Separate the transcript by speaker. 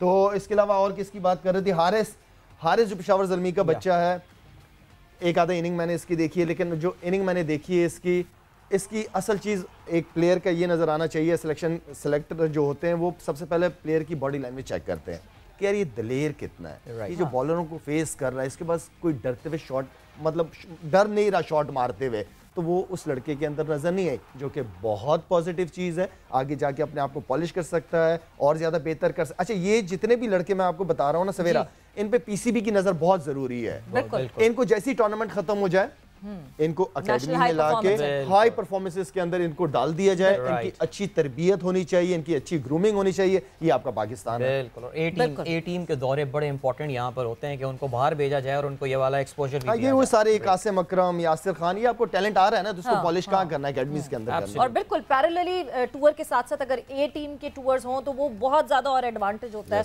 Speaker 1: तो इसके अलावा और किसकी बात कर रही थी हारिस हारिस जो पिशावर जर्मी का बच्चा है एक आधा इनिंग मैंने इसकी देखी है लेकिन जो इनिंग मैंने देखी है इसकी इसकी असल चीज़ एक प्लेयर का ये नज़र आना चाहिए सिलेक्शन सेलेक्टर जो होते हैं वो सबसे पहले प्लेयर की बॉडी लैंग्वेज चेक करते हैं कि यार ये दलेर कितना है right. ये जो हाँ। बॉलरों को फेस कर रहा है इसके पास कोई डरते हुए शॉट मतलब डर नहीं रहा शॉट मारते हुए तो वो उस लड़के के अंदर नज़र नहीं आई जो कि बहुत पॉजिटिव चीज़ है आगे जाके अपने आप को पॉलिश कर सकता है और ज़्यादा बेहतर कर सकता अच्छा ये जितने भी लड़के मैं आपको बता रहा हूँ ना सवेरा इन पे पीसीबी की नज़र बहुत ज़रूरी है इनको जैसी टूर्नामेंट खत्म हो जाए हम्म। इनको अकेडमी में ला के हाई परफॉर्मेंसेस के अंदर इनको डाल दिया जाए right. इनकी अच्छी तरबियत होनी चाहिए इनकी अच्छी ग्रूमिंग होनी चाहिए ये आपका पाकिस्तान
Speaker 2: बिल्कुल टीम के दौरे बड़े इंपॉर्टेंट यहाँ पर होते हैं कि उनको बाहर भेजा जाए और उनको ये वाला एक्सपोजर हाँ, ये वो सारे
Speaker 1: कासिम अक्रम यासिर खान ये आपको टैलेंट आ रहा है ना तो उसको पॉलिश
Speaker 2: हाँ, कहाँ हाँ। करना है अकेडमी के अंदर और बिल्कुल पैरलली टूर के साथ साथ अगर ए टीम के टूर्स हों तो वो बहुत ज्यादा और एडवांटेज
Speaker 3: होता है